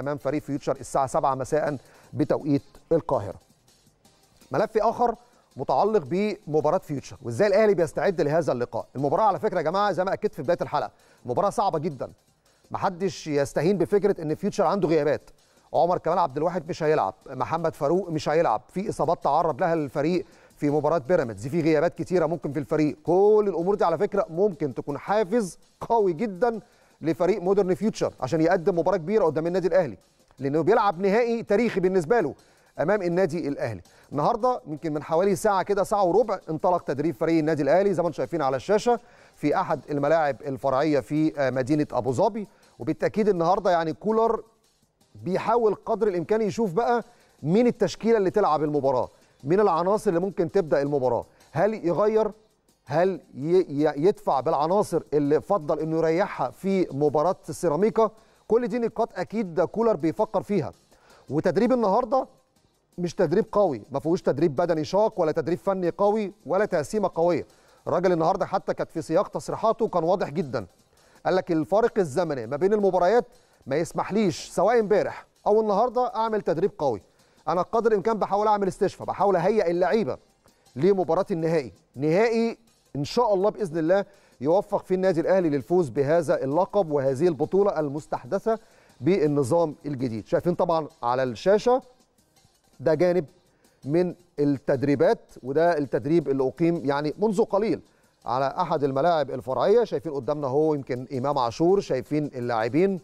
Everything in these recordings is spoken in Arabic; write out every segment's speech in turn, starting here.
امام فريق فيوتشر الساعه 7 مساء بتوقيت القاهره. ملف اخر متعلق بمباراه فيوتشر وازاي الاهلي بيستعد لهذا اللقاء. المباراه على فكره يا جماعه زي ما اكدت في بدايه الحلقه، مباراه صعبه جدا. محدش يستهين بفكره ان فيوتشر عنده غيابات. عمر كمال عبد الواحد مش هيلعب، محمد فاروق مش هيلعب، في اصابات تعرض لها الفريق في مباراه بيراميدز، في غيابات كتيره ممكن في الفريق، كل الامور دي على فكره ممكن تكون حافز قوي جدا لفريق مودرن فيوتشر عشان يقدم مباراه كبيره قدام النادي الاهلي لانه بيلعب نهائي تاريخي بالنسبه له امام النادي الاهلي النهارده يمكن من حوالي ساعه كده ساعه وربع انطلق تدريب فريق النادي الاهلي زي ما انتم شايفين على الشاشه في احد الملاعب الفرعيه في آه، مدينه ابو ظبي وبالتاكيد النهارده يعني كولر بيحاول قدر الامكان يشوف بقى مين التشكيله اللي تلعب المباراه مين العناصر اللي ممكن تبدا المباراه هل يغير هل يدفع بالعناصر اللي فضل انه يريحها في مباراه سيراميكا كل دي نقاط اكيد كولر بيفكر فيها وتدريب النهارده مش تدريب قوي ما فيهوش تدريب بدني شاق ولا تدريب فني قوي ولا تقسيمه قويه الراجل النهارده حتى كانت في سياق تصريحاته كان واضح جدا قال لك الفارق الزمني ما بين المباريات ما يسمحليش سواء امبارح او النهارده اعمل تدريب قوي انا قدر الامكان بحاول اعمل استشفاء بحاول اهيئ اللعيبه لمباراه النهائي نهائي ان شاء الله باذن الله يوفق في النادي الاهلي للفوز بهذا اللقب وهذه البطوله المستحدثه بالنظام الجديد شايفين طبعا على الشاشه ده جانب من التدريبات وده التدريب اللي اقيم يعني منذ قليل على احد الملاعب الفرعيه شايفين قدامنا هو يمكن امام عاشور شايفين اللاعبين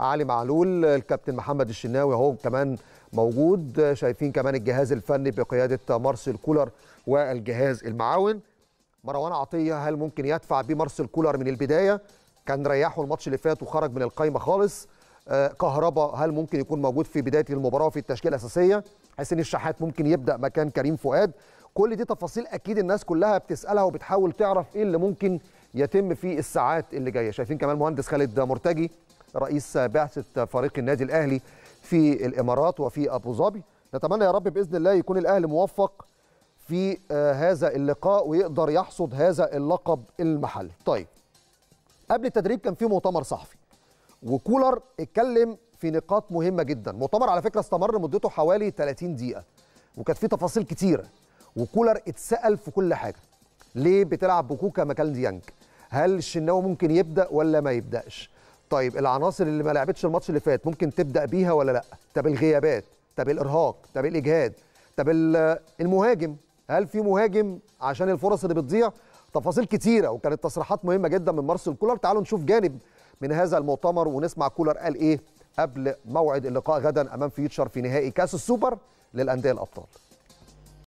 علي معلول الكابتن محمد الشناوي اهو كمان موجود شايفين كمان الجهاز الفني بقياده مارسيل كولر والجهاز المعاون مروان عطيه هل ممكن يدفع بيه مارسيل كولر من البدايه كان ريحه الماتش اللي فات وخرج من القايمه خالص آه، كهربا هل ممكن يكون موجود في بدايه المباراه في التشكيله الاساسيه حسين الشحات ممكن يبدا مكان كريم فؤاد كل دي تفاصيل اكيد الناس كلها بتسالها وبتحاول تعرف ايه اللي ممكن يتم في الساعات اللي جايه شايفين كمان مهندس خالد مرتجي رئيس بعثه فريق النادي الاهلي في الامارات وفي ابو ظبي نتمنى يا رب باذن الله يكون الاهلي موفق في آه، هذا اللقاء ويقدر يحصد هذا اللقب المحلي طيب قبل التدريب كان في مؤتمر صحفي وكولر اتكلم في نقاط مهمه جدا مؤتمر على فكره استمر مدته حوالي 30 دقيقه وكانت فيه تفاصيل كتيره وكولر اتسال في كل حاجه ليه بتلعب بكوكا مكان ديانج هل الشناوي ممكن يبدا ولا ما يبداش طيب العناصر اللي ما لعبتش الماتش اللي فات ممكن تبدا بيها ولا لا طب الغيابات طب الارهاق طب الاجهاد طب المهاجم هل في مهاجم عشان الفرص اللي بتضيع تفاصيل كتيره وكانت تصريحات مهمه جدا من مارسيل كولر تعالوا نشوف جانب من هذا المؤتمر ونسمع كولر قال ايه قبل موعد اللقاء غدا امام فيوتشر في نهائي كاس السوبر للانديه الابطال